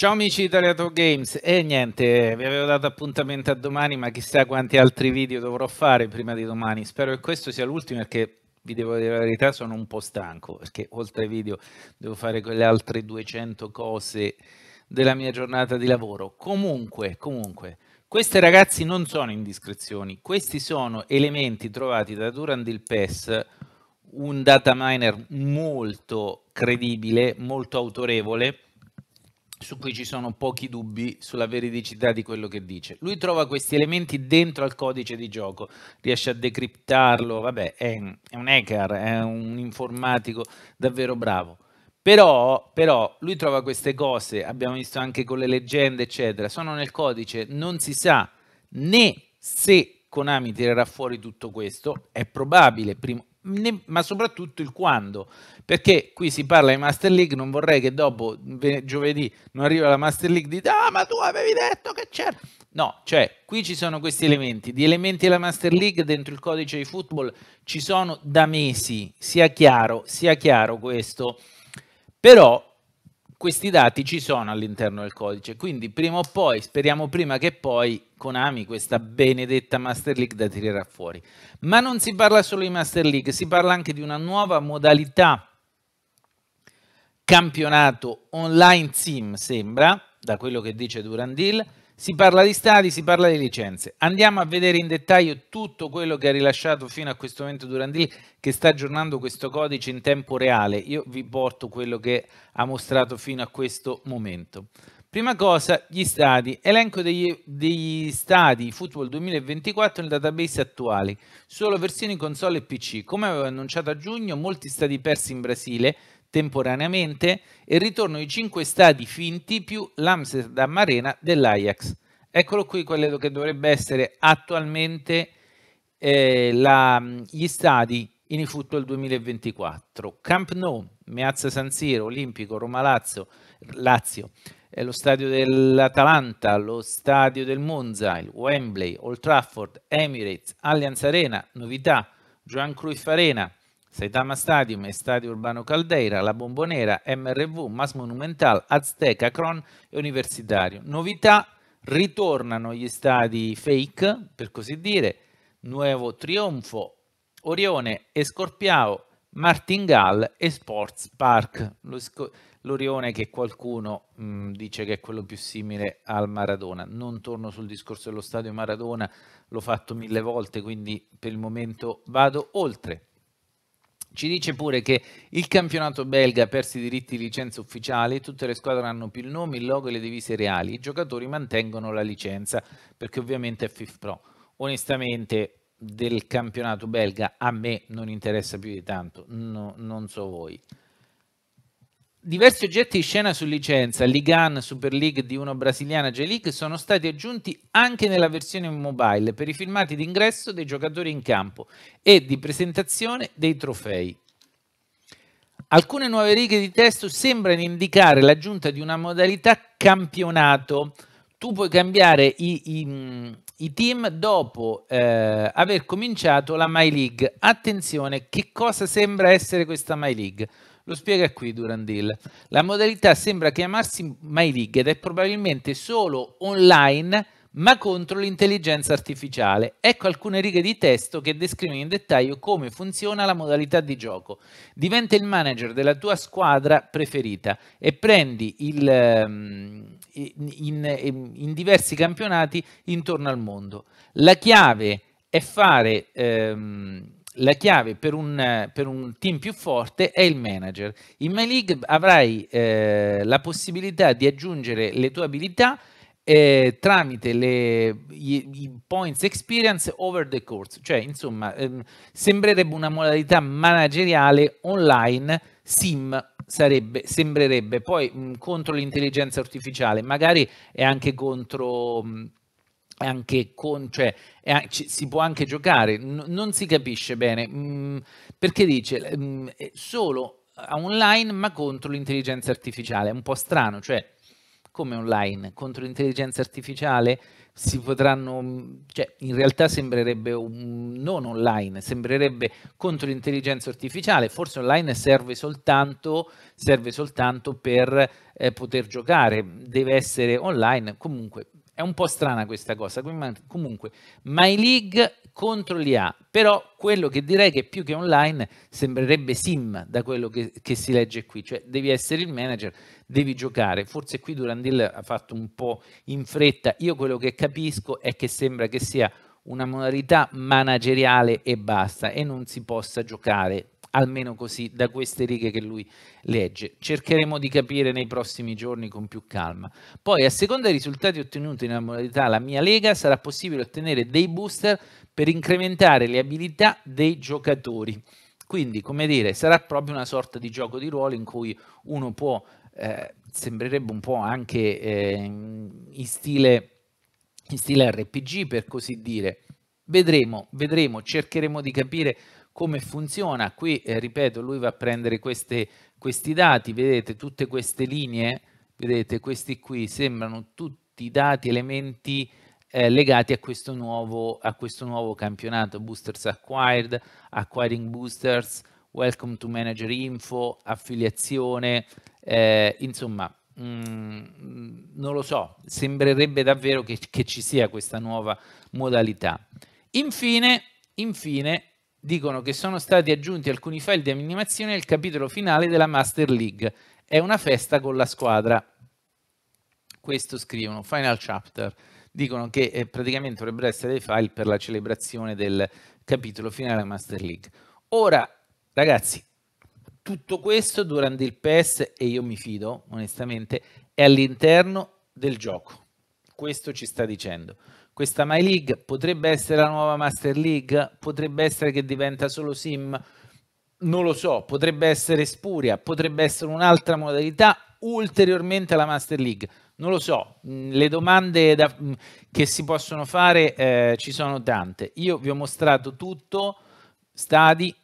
Ciao amici di Italia Talk Games e niente, vi avevo dato appuntamento a domani ma chissà quanti altri video dovrò fare prima di domani, spero che questo sia l'ultimo perché vi devo dire la verità sono un po' stanco perché oltre ai video devo fare quelle altre 200 cose della mia giornata di lavoro, comunque, comunque, queste ragazzi non sono indiscrezioni, questi sono elementi trovati da Durandil PES, un data miner molto credibile, molto autorevole, su cui ci sono pochi dubbi sulla veridicità di quello che dice. Lui trova questi elementi dentro al codice di gioco, riesce a decriptarlo, vabbè, è, è un hacker, è un informatico davvero bravo. Però, però, lui trova queste cose, abbiamo visto anche con le leggende, eccetera, sono nel codice, non si sa né se Konami tirerà fuori tutto questo, è probabile, primo, ne, ma soprattutto il quando, perché qui si parla di Master League, non vorrei che dopo giovedì non arriva la Master League dite ah ma tu avevi detto che c'era, no, cioè qui ci sono questi elementi, di elementi della Master League dentro il codice di football ci sono da mesi, sia chiaro, sia chiaro questo, però questi dati ci sono all'interno del codice, quindi prima o poi, speriamo prima che poi Konami questa benedetta Master League da tirerà fuori. Ma non si parla solo di Master League, si parla anche di una nuova modalità campionato online sim, sembra, da quello che dice Durandil, si parla di stadi, si parla di licenze. Andiamo a vedere in dettaglio tutto quello che ha rilasciato fino a questo momento Durandini, che sta aggiornando questo codice in tempo reale. Io vi porto quello che ha mostrato fino a questo momento. Prima cosa, gli stadi. Elenco degli, degli stadi Football 2024 nel database attuali. Solo versioni console e PC. Come avevo annunciato a giugno, molti stadi persi in Brasile temporaneamente e ritorno ai cinque stadi finti più l'Amsterdam Arena dell'Ajax. Eccolo qui quello che dovrebbe essere attualmente eh, la, gli stadi in football 2024. Camp Nou, Meazza San Siro, Olimpico, Roma Lazio, Lazio eh, lo stadio dell'Atalanta, lo stadio del Monza, il Wembley, Old Trafford, Emirates, Allianz Arena, novità, Joan Cruyff Arena, Saitama Stadium, Estadio Urbano Caldeira, La Bombonera, MRV, Mas Monumental, Azteca, Cron e Universitario. Novità, ritornano gli stadi fake, per così dire, Nuovo Trionfo, Orione e Scorpiao, Martingall e Sports Park. L'Orione che qualcuno mh, mm, dice che è quello più simile al Maradona. Non torno sul discorso dello stadio Maradona, l'ho fatto mille volte, quindi per il momento vado oltre. Ci dice pure che il campionato belga ha perso i diritti di licenza ufficiali, tutte le squadre hanno più il nome, il logo e le divise reali, i giocatori mantengono la licenza perché ovviamente è FIF Pro. Onestamente del campionato belga a me non interessa più di tanto, no, non so voi diversi oggetti di scena su licenza, Ligan, Super League di uno brasiliana J-League, sono stati aggiunti anche nella versione mobile per i filmati d'ingresso dei giocatori in campo e di presentazione dei trofei. Alcune nuove righe di testo sembrano indicare l'aggiunta di una modalità campionato. Tu puoi cambiare i, i, i team dopo eh, aver cominciato la My League. Attenzione, che cosa sembra essere questa My League? Lo spiega qui Durandil. La modalità sembra chiamarsi My League ed è probabilmente solo online ma contro l'intelligenza artificiale. Ecco alcune righe di testo che descrivono in dettaglio come funziona la modalità di gioco. Diventa il manager della tua squadra preferita e prendi il, ehm, in, in, in, diversi campionati intorno al mondo. La chiave è fare... Ehm, la chiave per un, per un, team più forte è il manager. In My League avrai eh, la possibilità di aggiungere le tue abilità eh, tramite le, i, points experience over the course. Cioè, insomma, ehm, sembrerebbe una modalità manageriale online sim sarebbe, sembrerebbe poi mh, contro l'intelligenza artificiale, magari è anche contro mh, anche con, cioè, è, ci, si può anche giocare, N- non si capisce bene, mh, mm, perché dice mh, mm, solo online ma contro l'intelligenza artificiale, è un po' strano, cioè come online contro l'intelligenza artificiale si potranno, mm, cioè in realtà sembrerebbe un, non online, sembrerebbe contro l'intelligenza artificiale, forse online serve soltanto, serve soltanto per eh, poter giocare, deve essere online, comunque è un po' strana questa cosa, comunque My League contro l'IA, però quello che direi che più che online sembrerebbe sim da quello che, che si legge qui, cioè devi essere il manager, devi giocare, forse qui Durandil ha fatto un po' in fretta, io quello che capisco è che sembra che sia una modalità manageriale e basta e non si possa giocare almeno così da queste righe che lui legge. Cercheremo di capire nei prossimi giorni con più calma. Poi, a seconda dei risultati ottenuti nella modalità La mia lega, sarà possibile ottenere dei booster per incrementare le abilità dei giocatori. Quindi, come dire, sarà proprio una sorta di gioco di ruolo in cui uno può, eh, sembrerebbe un po' anche eh, in, stile, in stile RPG per così dire. Vedremo, vedremo, cercheremo di capire come funziona. Qui, eh, ripeto, lui va a prendere queste, questi dati, vedete tutte queste linee, vedete questi qui, sembrano tutti dati, elementi eh, legati a questo, nuovo, a questo nuovo campionato, boosters acquired, acquiring boosters, welcome to manager info, affiliazione, eh, insomma, mh, mm, non lo so, sembrerebbe davvero che, che ci sia questa nuova modalità. Infine, infine dicono che sono stati aggiunti alcuni file di animazione al capitolo finale della Master League. È una festa con la squadra. Questo scrivono, Final Chapter. Dicono che eh, praticamente dovrebbero essere dei file per la celebrazione del capitolo finale della Master League. Ora, ragazzi, tutto questo durante il PES, e io mi fido onestamente, è all'interno del gioco. Questo ci sta dicendo questa My League potrebbe essere la nuova Master League, potrebbe essere che diventa solo sim, non lo so, potrebbe essere spuria, potrebbe essere un'altra modalità ulteriormente alla Master League. Non lo so, mm, le domande da, mm, che si possono fare eh, ci sono tante. Io vi ho mostrato tutto, stadi,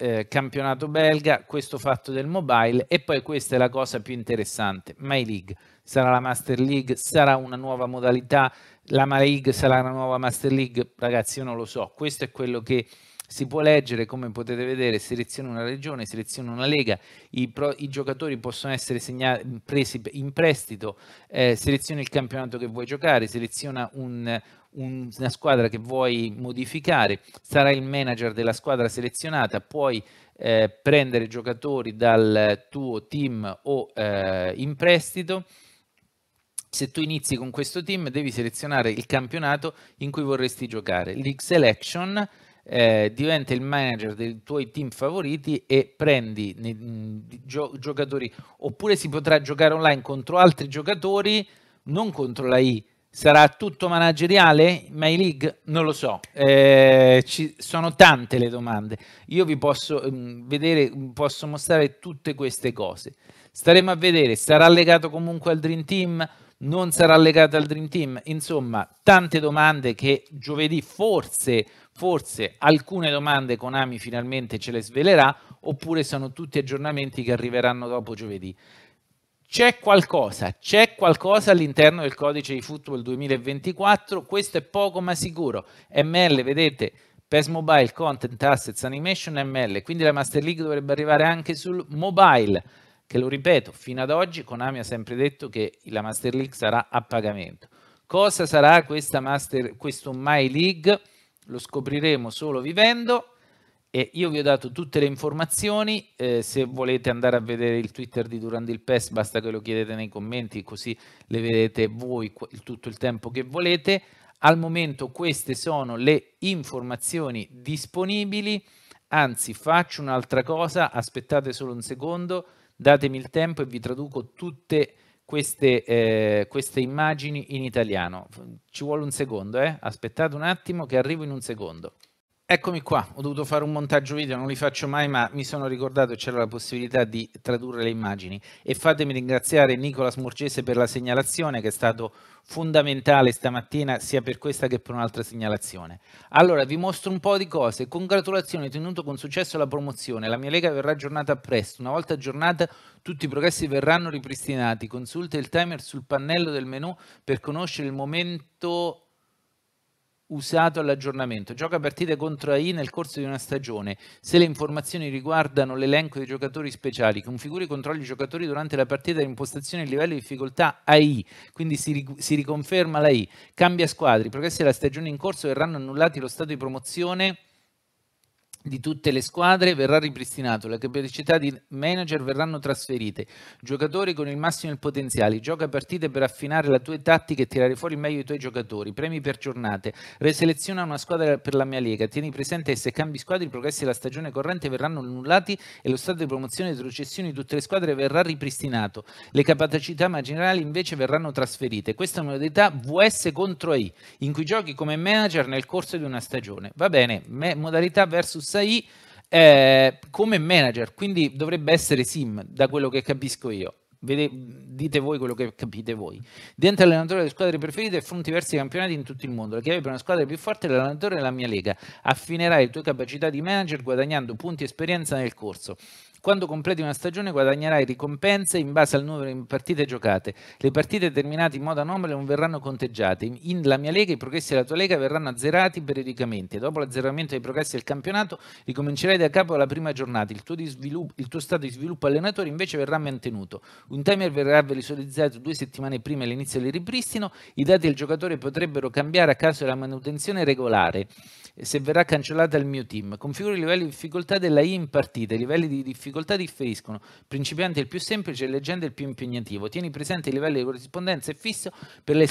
eh, campionato belga, questo fatto del mobile e poi questa è la cosa più interessante, My League sarà la Master League, sarà una nuova modalità, la My League sarà una nuova Master League, ragazzi io non lo so, questo è quello che si può leggere, come potete vedere, seleziona una regione, seleziona una lega, i, pro, i giocatori possono essere segnali, presi in prestito, eh, seleziona il campionato che vuoi giocare, seleziona un, una squadra che vuoi modificare, sarà il manager della squadra selezionata, puoi eh, prendere giocatori dal tuo team o eh, in prestito. Se tu inizi con questo team devi selezionare il campionato in cui vorresti giocare. League Selection eh, diventa il manager dei tuoi team favoriti e prendi mh, gio giocatori. Oppure si potrà giocare online contro altri giocatori, non contro la I, Sarà tutto manageriale? My League? Non lo so, eh, ci sono tante le domande. Io vi posso mm, vedere, mm, posso mostrare tutte queste cose. Staremo a vedere, sarà legato comunque al Dream Team? Non sarà legato al Dream Team? Insomma, tante domande che giovedì forse, forse alcune domande Konami finalmente ce le svelerà, oppure sono tutti aggiornamenti che arriveranno dopo giovedì. C'è qualcosa, c'è qualcosa all'interno del codice di football 2024, questo è poco ma sicuro. ML, vedete, PES Mobile, Content, Assets, Animation, ML, quindi la Master League dovrebbe arrivare anche sul mobile, che lo ripeto, fino ad oggi Konami ha sempre detto che la Master League sarà a pagamento. Cosa sarà questa Master, questo My League? Lo scopriremo solo vivendo e io vi ho dato tutte le informazioni, eh, se volete andare a vedere il Twitter di Durandi il PES basta che lo chiedete nei commenti così le vedete voi tutto il tempo che volete. Al momento queste sono le informazioni disponibili, anzi faccio un'altra cosa, aspettate solo un secondo, datemi il tempo e vi traduco tutte queste, eh, queste immagini in italiano. Ci vuole un secondo, eh? aspettate un attimo che arrivo in un secondo. Eccomi qua, ho dovuto fare un montaggio video, non li faccio mai, ma mi sono ricordato che c'era la possibilità di tradurre le immagini. E fatemi ringraziare Nicola Smurgese per la segnalazione che è stato fondamentale stamattina sia per questa che per un'altra segnalazione. Allora, vi mostro un po' di cose. Congratulazioni, tenuto con successo la promozione. La mia lega verrà aggiornata presto. Una volta aggiornata, tutti i progressi verranno ripristinati. Consulta il timer sul pannello del menu per conoscere il momento usato all'aggiornamento. Gioca partite contro AI nel corso di una stagione. Se le informazioni riguardano l'elenco dei giocatori speciali, configuri e controlli i giocatori durante la partita, impostazione e livello di difficoltà AI, quindi si, si riconferma l'AI. Cambia squadri, progressi della stagione in corso verranno annullati lo stato di promozione di tutte le squadre verrà ripristinato, le capacità di manager verranno trasferite, giocatori con il massimo del potenziale, gioca partite per affinare la tua tattica e tirare fuori il meglio i tuoi giocatori, premi per giornate, reseleziona una squadra per la mia lega, tieni presente che se cambi squadra i progressi della stagione corrente verranno annullati e lo stato di promozione e retrocessione di tutte le squadre verrà ripristinato, le capacità marginali invece verranno trasferite, questa è una modalità VS contro I, in cui giochi come manager nel corso di una stagione, va bene, modalità versus SAI eh, come manager, quindi dovrebbe essere SIM, da quello che capisco io. Vede, dite voi quello che capite voi. Diventa allenatore delle squadre preferite e affronti diversi campionati in tutto il mondo. La chiave per una squadra più forte è l'allenatore della mia lega. Affinerai le tue capacità di manager guadagnando punti e esperienza nel corso. Quando completi una stagione guadagnerai ricompense in base al numero di partite giocate. Le partite terminate in modo anomalo non verranno conteggiate. In la mia lega i progressi della tua lega verranno azzerati periodicamente. Dopo l'azzeramento dei progressi del campionato ricomincerai da capo alla prima giornata. Il tuo, sviluppo, il tuo stato di sviluppo allenatore invece verrà mantenuto. Un timer verrà visualizzato due settimane prima dell'inizio del ripristino. I dati del giocatore potrebbero cambiare a caso della manutenzione regolare eh, se verrà cancellata il mio team. Configura i livelli di difficoltà della I in partita, i livelli di difficoltà difficoltà differiscono. Principiante il più semplice leggenda il più impegnativo. Tieni presente il livello di corrispondenza e fisso per le,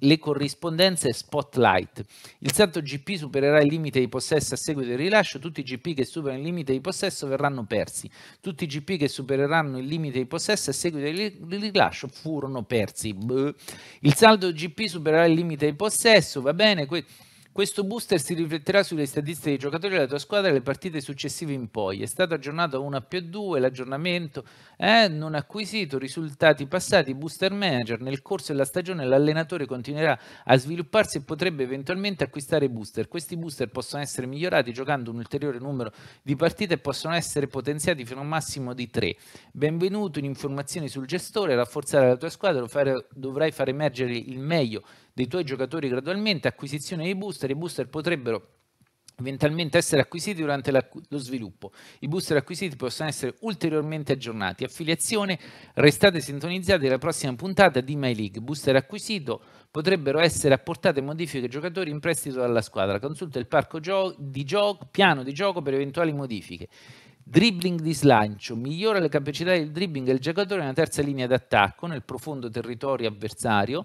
le corrispondenze spotlight. Il salto GP supererà il limite di possesso a seguito del rilascio. Tutti i GP che superano il limite di possesso verranno persi. Tutti i GP che supereranno il limite di possesso a seguito del rilascio furono persi. Il saldo GP supererà il limite di possesso, va bene? Que- questo booster si rifletterà sulle statistiche dei giocatori della tua squadra e le partite successive in poi. È stato aggiornato 1 più 2, l'aggiornamento eh, non acquisito, risultati passati, booster manager. Nel corso della stagione l'allenatore continuerà a svilupparsi e potrebbe eventualmente acquistare booster. Questi booster possono essere migliorati giocando un ulteriore numero di partite e possono essere potenziati fino a un massimo di 3. Benvenuto in informazioni sul gestore, rafforzare la tua squadra, dovrai far emergere il meglio dei tuoi giocatori gradualmente, acquisizione di booster, i booster potrebbero eventualmente essere acquisiti durante lo sviluppo. I booster acquisiti possono essere ulteriormente aggiornati. Affiliazione, restate sintonizzati alla prossima puntata di My League. Booster acquisito, potrebbero essere apportate modifiche ai giocatori in prestito dalla squadra. Consulta il parco gio- di gioco, piano di gioco per eventuali modifiche. Dribbling di slancio, migliora le capacità del dribbling del giocatore nella terza linea d'attacco, nel profondo territorio avversario.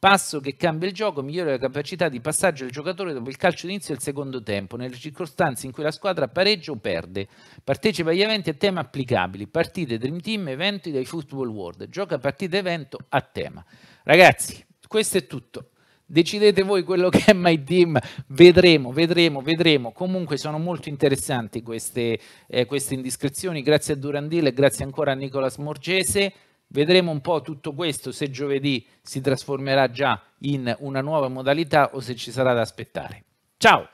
Passo che cambia il gioco, migliora la capacità di passaggio del giocatore dopo il calcio d'inizio e il secondo tempo, nelle circostanze in cui la squadra pareggia o perde. Partecipa agli eventi a tema applicabili, partite, Dream Team, eventi dei Football World. Gioca partite evento a tema. Ragazzi, questo è tutto. Decidete voi quello che è My Team, vedremo, vedremo, vedremo. Comunque sono molto interessanti queste, eh, queste indiscrezioni. Grazie a Durandil e grazie ancora a Nicolas Morgese. Vedremo un po' tutto questo, se giovedì si trasformerà già in una nuova modalità o se ci sarà da aspettare. Ciao!